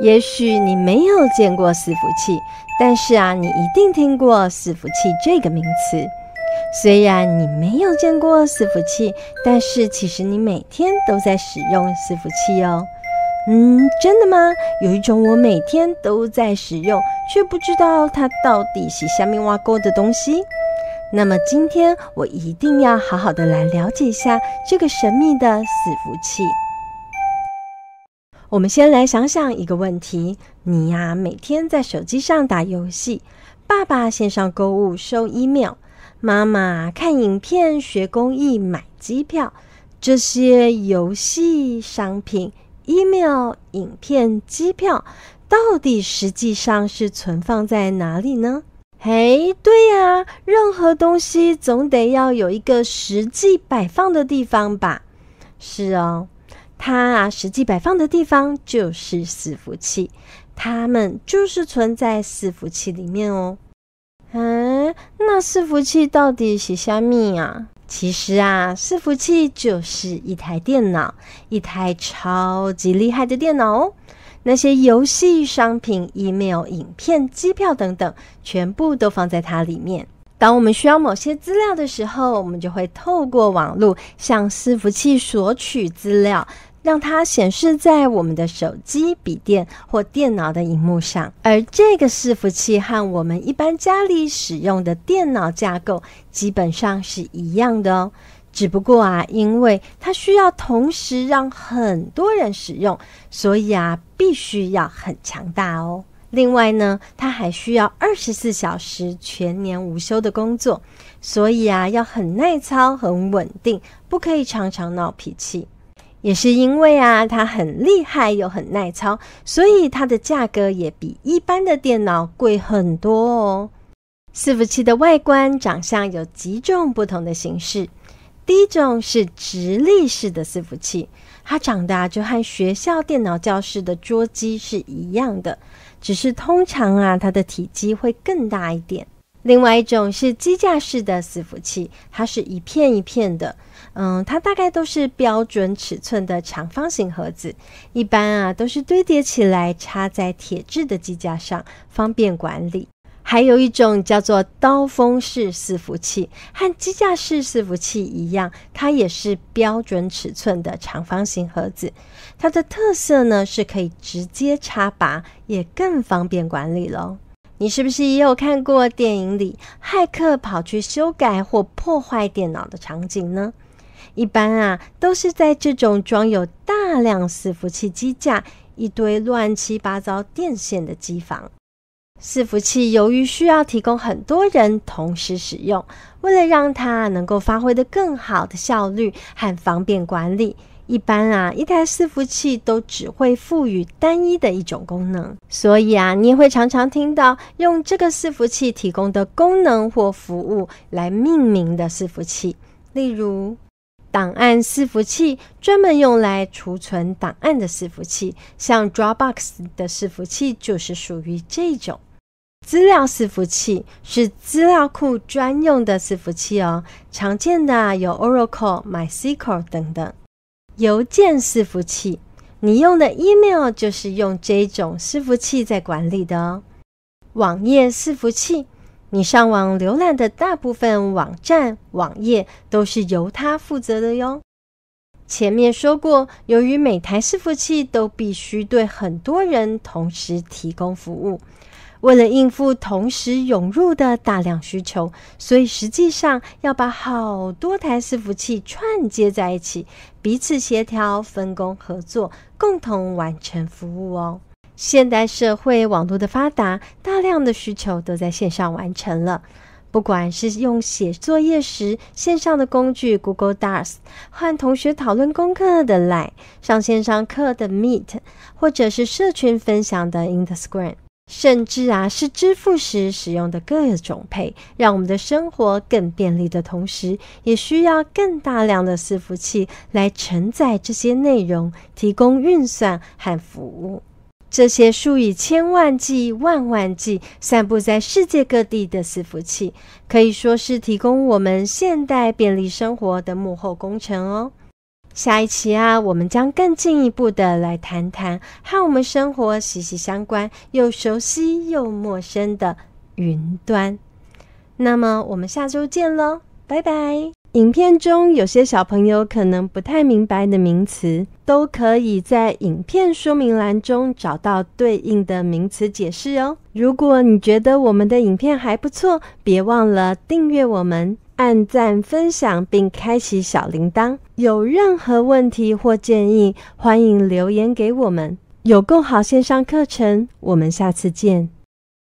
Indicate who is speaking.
Speaker 1: 也许你没有见过伺服器，但是啊，你一定听过伺服器这个名词。虽然你没有见过伺服器，但是其实你每天都在使用伺服器哦。嗯，真的吗？有一种我每天都在使用，却不知道它到底是下面挖沟的东西。那么今天我一定要好好的来了解一下这个神秘的伺服器。我们先来想想一个问题：你呀，每天在手机上打游戏；爸爸线上购物、收 email；妈妈看影片、学工艺、买机票。这些游戏、商品、email、影片、机票，到底实际上是存放在哪里呢？嘿，对呀，任何东西总得要有一个实际摆放的地方吧？是哦。它啊，实际摆放的地方就是伺服器，它们就是存在伺服器里面哦。嗯，那伺服器到底是什米啊？其实啊，伺服器就是一台电脑，一台超级厉害的电脑哦。那些游戏、商品、email、影片、机票等等，全部都放在它里面。当我们需要某些资料的时候，我们就会透过网络向伺服器索取资料。让它显示在我们的手机、笔电或电脑的荧幕上，而这个伺服器和我们一般家里使用的电脑架构基本上是一样的哦。只不过啊，因为它需要同时让很多人使用，所以啊，必须要很强大哦。另外呢，它还需要二十四小时全年无休的工作，所以啊，要很耐操、很稳定，不可以常常闹脾气。也是因为啊，它很厉害又很耐操，所以它的价格也比一般的电脑贵很多哦。伺服器的外观长相有几种不同的形式。第一种是直立式的伺服器，它长大就和学校电脑教室的桌机是一样的，只是通常啊，它的体积会更大一点。另外一种是机架式的伺服器，它是一片一片的，嗯，它大概都是标准尺寸的长方形盒子，一般啊都是堆叠起来插在铁质的机架上，方便管理。还有一种叫做刀锋式伺服器，和机架式伺服器一样，它也是标准尺寸的长方形盒子，它的特色呢是可以直接插拔，也更方便管理了。你是不是也有看过电影里骇客跑去修改或破坏电脑的场景呢？一般啊，都是在这种装有大量伺服器机架、一堆乱七八糟电线的机房。伺服器由于需要提供很多人同时使用，为了让它能够发挥的更好的效率和方便管理。一般啊，一台伺服器都只会赋予单一的一种功能，所以啊，你也会常常听到用这个伺服器提供的功能或服务来命名的伺服器。例如，档案伺服器专门用来储存档案的伺服器，像 Dropbox 的伺服器就是属于这种。资料伺服器是资料库专用的伺服器哦，常见的有 Oracle、MySQL 等等。邮件伺服器，你用的 email 就是用这种伺服器在管理的哦。网页伺服器，你上网浏览的大部分网站网页都是由它负责的哟。前面说过，由于每台伺服器都必须对很多人同时提供服务。为了应付同时涌入的大量需求，所以实际上要把好多台伺服器串接在一起，彼此协调、分工合作，共同完成服务哦。现代社会网络的发达，大量的需求都在线上完成了。不管是用写作业时线上的工具 Google Docs，和同学讨论功课的 Line，上线上课的 Meet，或者是社群分享的 Instagram。甚至啊，是支付时使用的各种配，让我们的生活更便利的同时，也需要更大量的伺服器来承载这些内容，提供运算和服务。这些数以千万计、万万计散布在世界各地的伺服器，可以说是提供我们现代便利生活的幕后工程哦。下一期啊，我们将更进一步的来谈谈和我们生活息息相关又熟悉又陌生的云端。那么，我们下周见喽，拜拜！影片中有些小朋友可能不太明白的名词，都可以在影片说明栏中找到对应的名词解释哦。如果你觉得我们的影片还不错，别忘了订阅我们。按赞、分享，并开启小铃铛。有任何问题或建议，欢迎留言给我们。有更好线上课程，我们下次见。